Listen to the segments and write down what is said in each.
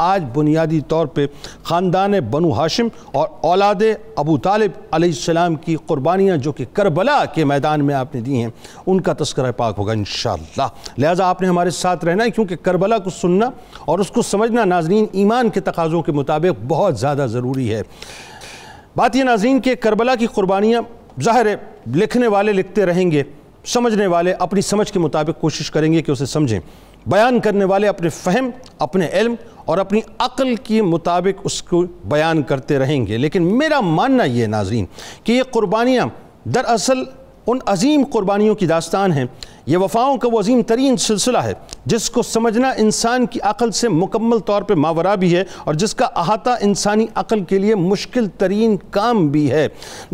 आज बुनियादी तौर पर ख़ानदान बनु हाशिम और औलाद अबू तालब आसमाम की क़ुरबानियाँ जो कि करबला के मैदान में आपने दी हैं उनका तस्करा पाक होगा इन लिहाजा आपने हमारे साथ रहना है क्योंकि करबला को सुनना और उसको समझना नाजरीन ईमान के तकाज़ों के मुताबिक बहुत ज़्यादा ज़रूरी है बात यह नाजरीन के करबला की क़ुरबानियाँ ज़ाहिर लिखने वाले लिखते रहेंगे समझने वाले अपनी समझ के मुताबिक कोशिश करेंगे कि उसे समझें बयान करने वाले अपने फहम अपने इल्म और अपनी अक़ल के मुताबिक उसको बयान करते रहेंगे लेकिन मेरा मानना ये नाजरीन कि ये क़ुरबानियाँ दरअसल उन अजीम कुर्बानियों की दास्तान हैं ये वफ़ाओं का वजीम तरीन सिलसिला है जिसको समझना इंसान की अक़ल से मुकम्मल तौर पर मावरा भी है और जिसका अहाता इंसानी अक़ल के लिए मुश्किल तरीन काम भी है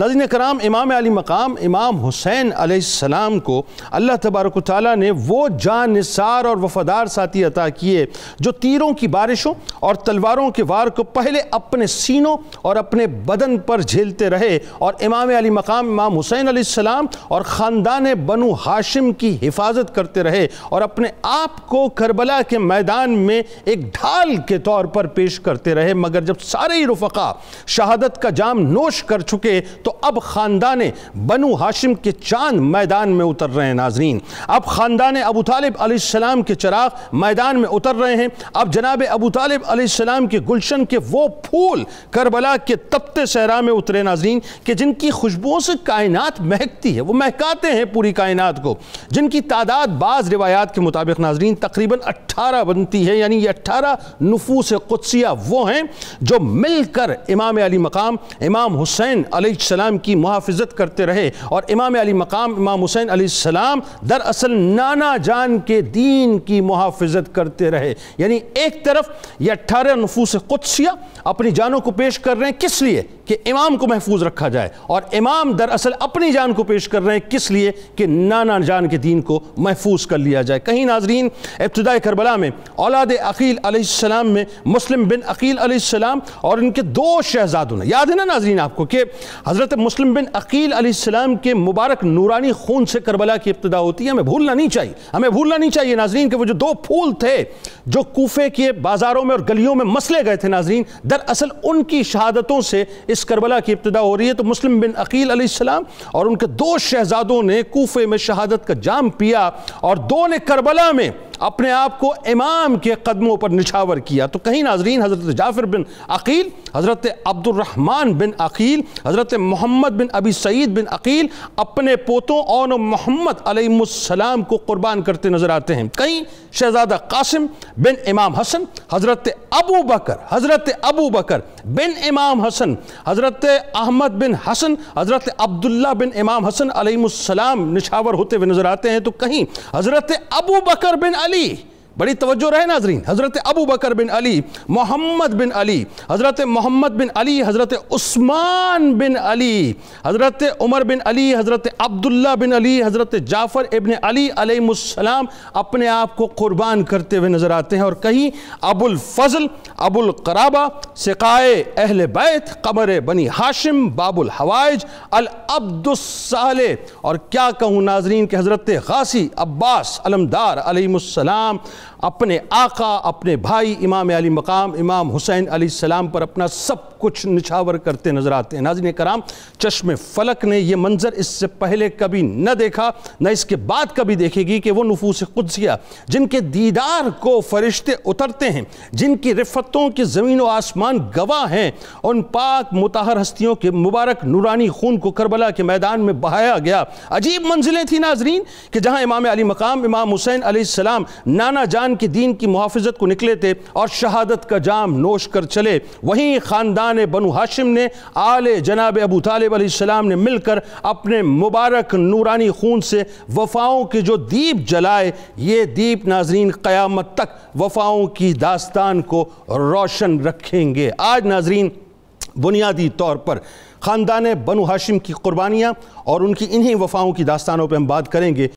नजीन कराम इमाम अली मकाम इमाम हुसैन आसमाम को अल्लाह तबारक ताली ने वो जानसार और वफ़ादार साथी अता किए जो तीरों की बारिशों और तलवारों के वार को पहले अपने सीनों और अपने बदन पर झेलते रहे और इमाम अली मकाम इमाम हुसैन आसमाम और ख़ानदान बनु हाशिम की हिफाजत करते रहे और अपने आप को करबला के मैदान में एक ढाल के तौर पर पेश करते रहे मगर जब सारे ही रफ़ा शहादत का जाम नोश कर चुके तो अब ख़ानदान बनु हाशिम के चांद मैदान में उतर रहे हैं नाजरीन अब ख़ानदान अबू तालब आसमाम के चराग मैदान में उतर रहे हैं अब जनाब अबू तालिब्लाम के गुलशन के वो फूल करबला के तपते सहरा में उतरे नाजरीन के जिनकी खुशबुओं से कायनात महकती है वो महकाते हैं पूरी कायनात को जिनकी इनकी तादाद बाज़ रिवायात के मुताबिक नाजरीन तकरीबन अट्ठारह बनती है यानी ये अट्ठारह नफूस कुदसिया वो हैं जो मिलकर इमाम अली मकाम इमाम हुसैन आसमाम की मुहाफ़त करते रहे और इमाम अली मकाम इमाम हुसैन आसमाम दरअसल नाना जान के दीन की मुहाफ़त करते रहे यानी एक तरफ ये अट्ठारह नफूस कुदसिया अपनी जानों को पेश कर रहे हैं किस लिए कि इमाम को महफूज रखा जाए और इमाम दरअसल अपनी जान को पेश कर रहे हैं किस लिए कि नाना जान के दीन को महफूज कर लिया जाए कहीं नाजरीन इब्तदा करबला में औलाद अकील आसमाम में मुस्लिम बिन अकील आसमाम और इनके दो शहजादों ने याद है ना नाजरीन आपको कि हज़रत मुस्लिम बिन अकील आसमाम के मुबारक नूरानी खून से करबला की इब्तदा होती है हमें भूलना नहीं चाहिए हमें भूलना नहीं चाहिए नाजरीन के वो जो दो फूल थे जो कोफे के बाज़ारों में और गलियों में मसले गए थे नाजरीन दरअसल उनकी शहादतों से इस इस करबला की इब्तदा हो रही है तो मुस्लिम बिन अकील अलैहिस्सलाम और उनके दो शहजादों ने कोफे में शहादत का जाम पिया और दो ने करबला में अपने आप को इमाम के कदमों पर निछावर किया तो कहीं नाजरीन हज़रत जाफिर बिन अकील हज़रत अब्दुलरहमान बिन अकील हज़रत मोहम्मद बिन अबी सईद बिन अकील अपने पोतों और मोहम्मद अलैहिस्सलाम को कुर्बान करते नज़र आते हैं कहीं शहजादा कासिम बिन इमाम हसन हज़रत अबू बकर हज़रत अबू बकर बिन इमाम हसन हज़रत अहमद बिन हसन हज़रत अब्दुल्ला बिन इमाम हसन अलैहिस्सलाम निशावर होते हुए नज़र आते हैं तो कहीं हज़रत अबू बकर बिन अली बड़ी तवज्जो रहे नाजरीन हज़रत अबू बकर बिन अली मोहम्मद बिन अली हज़रत मोहम्मद बिन अली हज़रत उस्मान बिन अली हज़रत उमर बिन अली हज़रत अब्दुल्ला बिन अली हज़रत जाफ़र इबन अली अलैहिस्सलाम अपने आप को क़ुरबान करते हुए नज़र आते हैं और कहीं अबुल फजल अबुल कराबा सिकाए अहल बैत कमर बनी हाशिम बाबुल हवाइज अल और क्या कहूँ नाजरीन के हज़रत गासी अब्बास अलमदार अलैहिस्सलाम अपने आका अपने भाई इमाम अली मकाम इमाम हुसैन सलाम पर अपना सब कुछ निछावर करते नजर आते हैं नाजिन कराम चश्म फलक ने यह मंज़र इससे पहले कभी न देखा न इसके बाद कभी देखेगी कि वह नफूस कुदसिया जिनके दीदार को फरिश्ते उतरते हैं जिनकी रिफतों के ज़मीन व आसमान गवाह हैं उन पाक मुताहर हस्तियों के मुबारक नूरानी खून को करबला के मैदान में बहाया गया अजीब मंजिलें थी नाजरीन कि जहाँ इमाम अली मकाम इमाम हुसैन आसमाम नाना जान के दीन की मुहाफत को निकले थे और शहादत का जाम नोश कर चले वहीं ख़ानदान बनु हाशिम ने आल जनाब अबू तालब आसमाम ने मिलकर अपने मुबारक नूरानी खून से वफाओं के जो दीप जलाए ये दीप नाजरीन क़यामत तक वफाओं की दास्तान को रोशन रखेंगे आज नाजरीन बुनियादी तौर पर ख़ानदान बनु हाशिम की कुर्बानियाँ और उनकी इन्हीं वफाओं की दास्तानों पर हम बात करेंगे